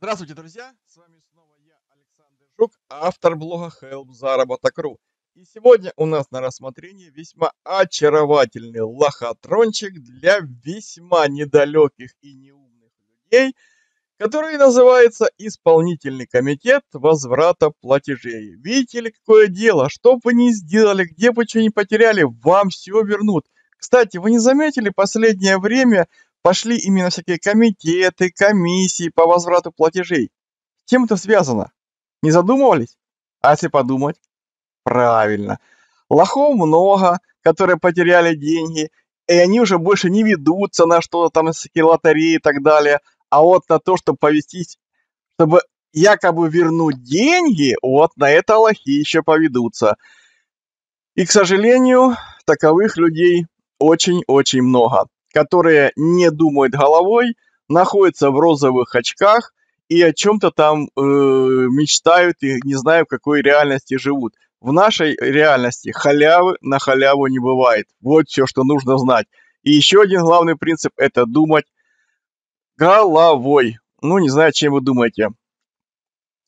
Здравствуйте, друзья! С вами снова я, Александр Жук, автор блога helpzaработок.ру. И сегодня у нас на рассмотрении весьма очаровательный лохотрончик для весьма недалеких и неумных людей, который называется «Исполнительный комитет возврата платежей». Видите ли, какое дело, что бы вы ни сделали, где бы что ни потеряли, вам все вернут. Кстати, вы не заметили, последнее время – Пошли именно всякие комитеты, комиссии по возврату платежей. С чем это связано? Не задумывались? А если подумать? Правильно. Лохов много, которые потеряли деньги, и они уже больше не ведутся на что-то там, всякие лотереи и так далее, а вот на то, чтобы повестись, чтобы якобы вернуть деньги, вот на это лохи еще поведутся. И, к сожалению, таковых людей очень-очень много которые не думают головой, находятся в розовых очках и о чем-то там э, мечтают и не знаю, в какой реальности живут. В нашей реальности халявы на халяву не бывает. Вот все, что нужно знать. И еще один главный принцип – это думать головой. Ну, не знаю, чем вы думаете.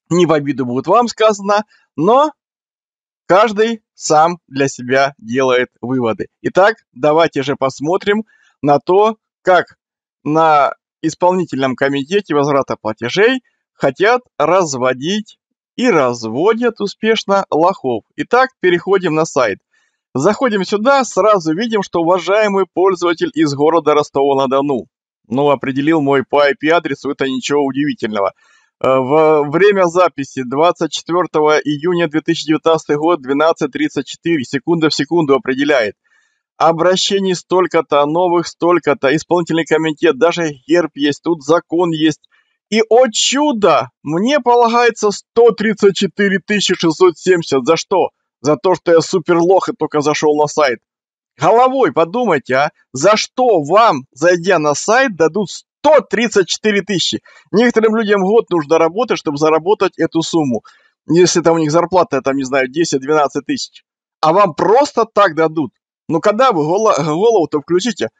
Не в обиду будет вам сказано, но каждый сам для себя делает выводы. Итак, давайте же посмотрим – на то, как на исполнительном комитете возврата платежей хотят разводить и разводят успешно лохов. Итак, переходим на сайт. Заходим сюда, сразу видим, что уважаемый пользователь из города Ростова-на-Дону. Ну, определил мой по IP-адресу, это ничего удивительного. Э, в время записи 24 июня 2019 год 12.34, секунда в секунду определяет – обращений столько-то, а новых столько-то, исполнительный комитет, даже герб есть, тут закон есть. И, о чудо, мне полагается 134 670. За что? За то, что я суперлох и только зашел на сайт. Головой подумайте, а? За что вам, зайдя на сайт, дадут 134 тысячи? Некоторым людям год нужно работать, чтобы заработать эту сумму. Если там у них зарплата, там, не знаю, 10-12 тысяч. А вам просто так дадут. Ну когда вы голову-то включите?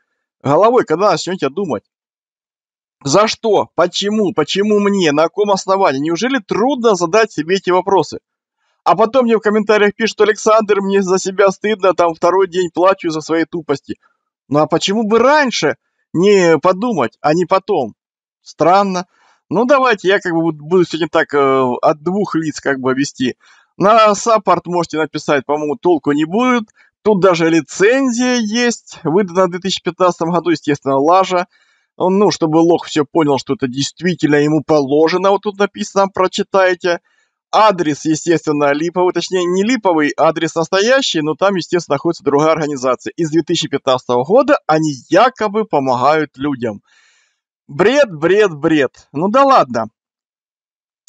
Головой когда начнете думать? За что? Почему? Почему мне? На каком основании? Неужели трудно задать себе эти вопросы? А потом мне в комментариях пишут, что Александр, мне за себя стыдно, там второй день плачу за свои тупости. Ну а почему бы раньше не подумать, а не потом? Странно. Ну давайте, я как бы буду сегодня так э, от двух лиц как бы вести. На саппорт можете написать, по-моему, толку не будет. Тут даже лицензия есть, выдана в 2015 году, естественно, лажа. Ну, чтобы лох все понял, что это действительно ему положено, вот тут написано, прочитайте. Адрес, естественно, липовый, точнее, не липовый, адрес настоящий, но там, естественно, находится другая организация. из 2015 года они якобы помогают людям. Бред, бред, бред. Ну да ладно.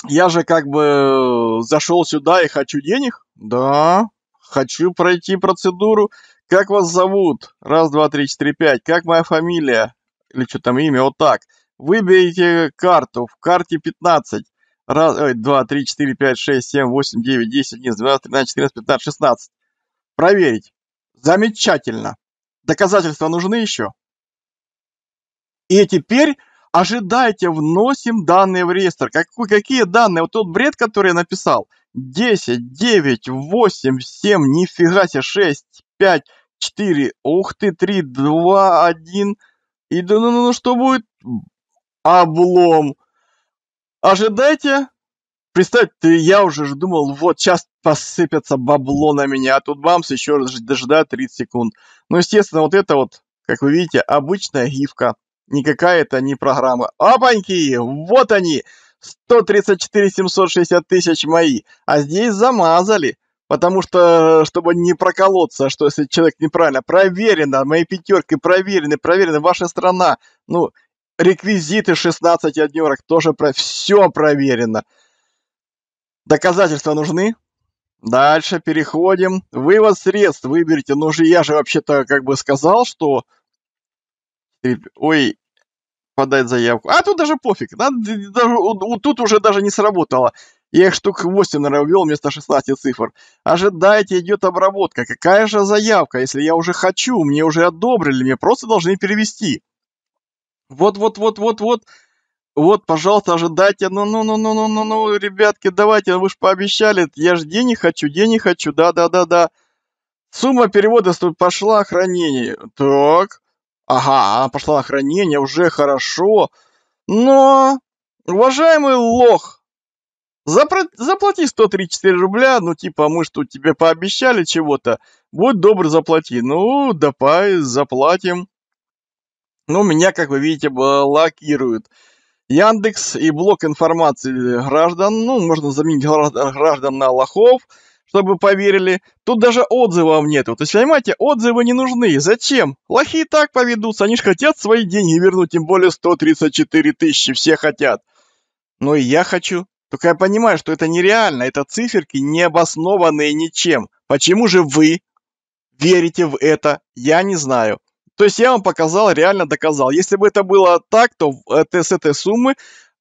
Я же как бы э, зашел сюда и хочу денег. Да, хочу пройти процедуру. Как вас зовут? Раз, два, три, четыре, пять. Как моя фамилия? Или что там имя? Вот так. Выберите карту. В карте 15. Раз, ой, три, четыре, пять, шесть, семь, восемь, девять, десять, 10, 11, 12, 13, 14, 15, 16. Проверить. Замечательно. Доказательства нужны еще? И теперь ожидайте, вносим данные в реестр. Какой, какие данные? Вот тот бред, который я написал – десять, девять, восемь, семь, нифига себе, шесть, пять, четыре, ух ты, три, два, один. И да ну, ну, ну что будет? Облом. Ожидайте. Представьте, я уже же думал, вот сейчас посыпется бабло на меня, а тут бамс еще раз дожидает 30 секунд. Ну, естественно, вот это вот, как вы видите, обычная гифка. Никакая это не программа. Опаньки, вот они. 134 760 тысяч мои, а здесь замазали. Потому что, чтобы не проколоться, что если человек неправильно, проверено, мои пятерки проверены, проверены, ваша страна, ну, реквизиты 16 однерок тоже про все проверено. Доказательства нужны? Дальше переходим. Вывод средств выберите. Ну же, я же вообще-то как бы сказал, что... Ой, подать заявку. А тут даже пофиг. Да, даже, тут уже даже не сработало. Я их штук 8, наверное, ввел вместо 16 цифр. Ожидайте, идет обработка. Какая же заявка, если я уже хочу, мне уже одобрили, мне просто должны перевести. Вот-вот-вот-вот-вот. Вот, пожалуйста, ожидайте. Ну-ну-ну-ну-ну-ну, ребятки, давайте, вы же пообещали. Я же денег хочу, денег хочу, да-да-да-да. Сумма перевода пошла хранение. Так, Ага, она пошла на хранение, уже хорошо. Но, уважаемый лох, запро... заплати 134 рубля, ну типа мы что тебе пообещали чего-то, будь добр, заплати. Ну, давай, заплатим. Ну, меня, как вы видите, блокируют. Яндекс и блок информации граждан, ну, можно заменить граждан на лохов, чтобы поверили. Тут даже отзыва вам нету. То есть, понимаете, отзывы не нужны. Зачем? Лохи и так поведутся. Они же хотят свои деньги вернуть, тем более 134 тысячи. Все хотят. Ну и я хочу. Только я понимаю, что это нереально. Это циферки, не обоснованные ничем. Почему же вы верите в это? Я не знаю. То есть я вам показал, реально доказал. Если бы это было так, то с этой суммы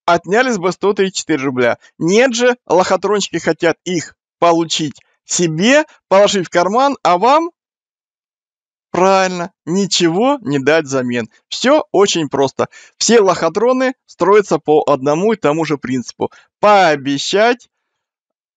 отнялись бы 134 рубля. Нет же, лохотрончики хотят их получить себе, положить в карман, а вам Правильно, ничего не дать взамен. Все очень просто. Все лохотроны строятся по одному и тому же принципу. Пообещать,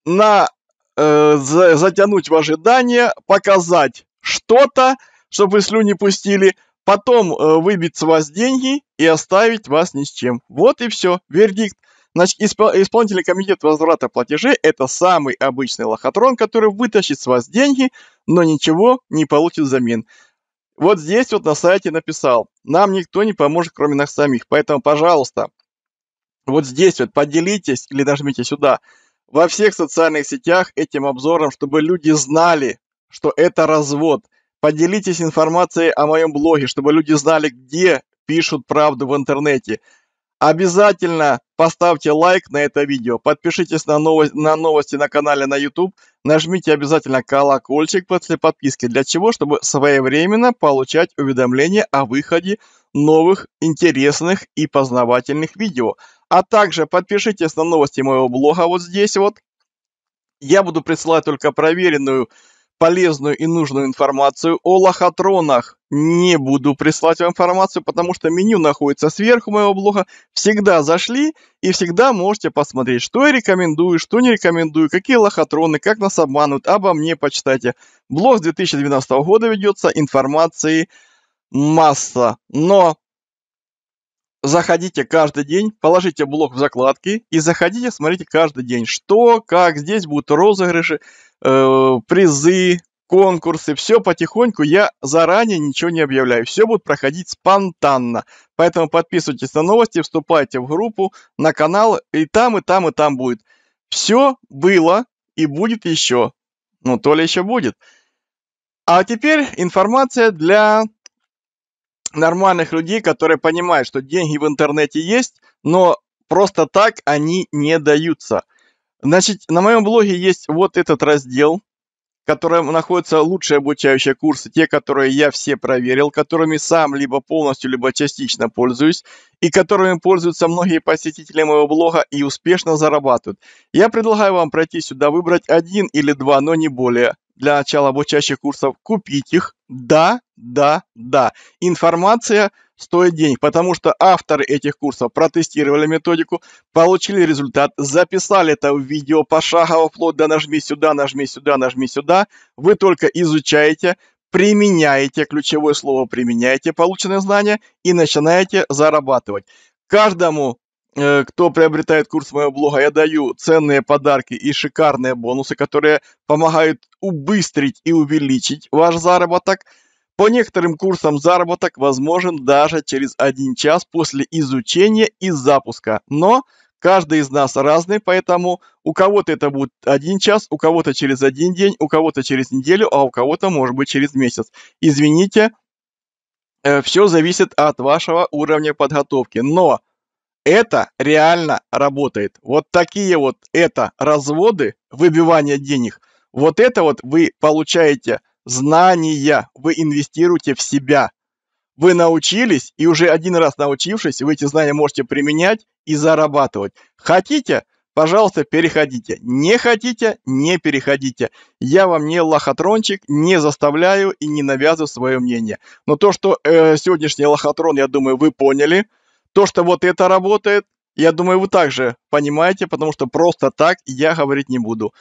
на, э, за, затянуть в ожидание, показать что-то, чтобы слюни пустили, потом э, выбить с вас деньги и оставить вас ни с чем. Вот и все. Вердикт. Значит, исп... исполнительный комитет возврата платежей – это самый обычный лохотрон, который вытащит с вас деньги, но ничего не получит взамен. Вот здесь вот на сайте написал, нам никто не поможет, кроме нас самих, поэтому, пожалуйста, вот здесь вот поделитесь или нажмите сюда во всех социальных сетях этим обзором, чтобы люди знали, что это развод. Поделитесь информацией о моем блоге, чтобы люди знали, где пишут правду в интернете. Обязательно поставьте лайк на это видео, подпишитесь на, новость, на новости на канале на YouTube, нажмите обязательно колокольчик после подписки, для чего? Чтобы своевременно получать уведомления о выходе новых интересных и познавательных видео. А также подпишитесь на новости моего блога вот здесь вот. Я буду присылать только проверенную, полезную и нужную информацию о лохотронах, не буду присылать вам информацию, потому что меню находится сверху моего блога. Всегда зашли и всегда можете посмотреть, что я рекомендую, что не рекомендую, какие лохотроны, как нас обманывают. Обо мне почитайте. Блог с 2012 года ведется, информации масса. Но заходите каждый день, положите блог в закладки и заходите, смотрите каждый день, что, как, здесь будут розыгрыши, э, призы, конкурсы, все потихоньку, я заранее ничего не объявляю, все будет проходить спонтанно. Поэтому подписывайтесь на новости, вступайте в группу, на канал, и там, и там, и там будет. Все было и будет еще. Ну, то ли еще будет. А теперь информация для нормальных людей, которые понимают, что деньги в интернете есть, но просто так они не даются. Значит, на моем блоге есть вот этот раздел котором находятся лучшие обучающие курсы, те, которые я все проверил, которыми сам либо полностью, либо частично пользуюсь, и которыми пользуются многие посетители моего блога и успешно зарабатывают. Я предлагаю вам пройти сюда, выбрать один или два, но не более. Для начала обучающих курсов купить их, да, да, да. Информация стоит денег, потому что авторы этих курсов протестировали методику, получили результат, записали это в видео пошагово, вплоть до нажми сюда, нажми сюда, нажми сюда. Вы только изучаете, применяете, ключевое слово применяете полученные знания и начинаете зарабатывать. Каждому э, кто приобретает курс моего блога, я даю ценные подарки и шикарные бонусы, которые помогают убыстрить и увеличить ваш заработок – по некоторым курсам заработок возможен даже через один час после изучения и запуска, но каждый из нас разный, поэтому у кого-то это будет один час, у кого-то через один день, у кого-то через неделю, а у кого-то может быть через месяц. Извините, э, все зависит от вашего уровня подготовки, но это реально работает. Вот такие вот это разводы, выбивание денег, вот это вот вы получаете – знания. Вы инвестируете в себя. Вы научились, и уже один раз научившись, вы эти знания можете применять и зарабатывать. Хотите? Пожалуйста, переходите. Не хотите? Не переходите. Я вам не лохотрончик, не заставляю и не навязываю свое мнение. Но то, что э, сегодняшний лохотрон, я думаю, вы поняли. То, что вот это работает, я думаю, вы также понимаете, потому что просто так я говорить не буду.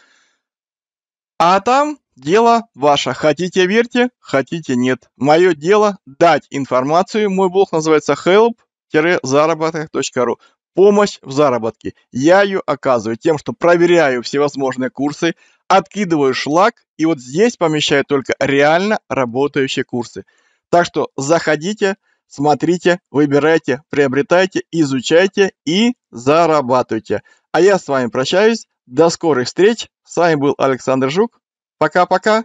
А там дело ваше. Хотите верьте, хотите нет. Мое дело дать информацию. Мой блог называется help-заработок.ру помощь в заработке. Я ее оказываю тем, что проверяю всевозможные курсы, откидываю шлак и вот здесь помещаю только реально работающие курсы. Так что заходите, смотрите, выбирайте, приобретайте, изучайте и зарабатывайте. А я с вами прощаюсь. До скорых встреч! С вами был Александр Жук. Пока-пока!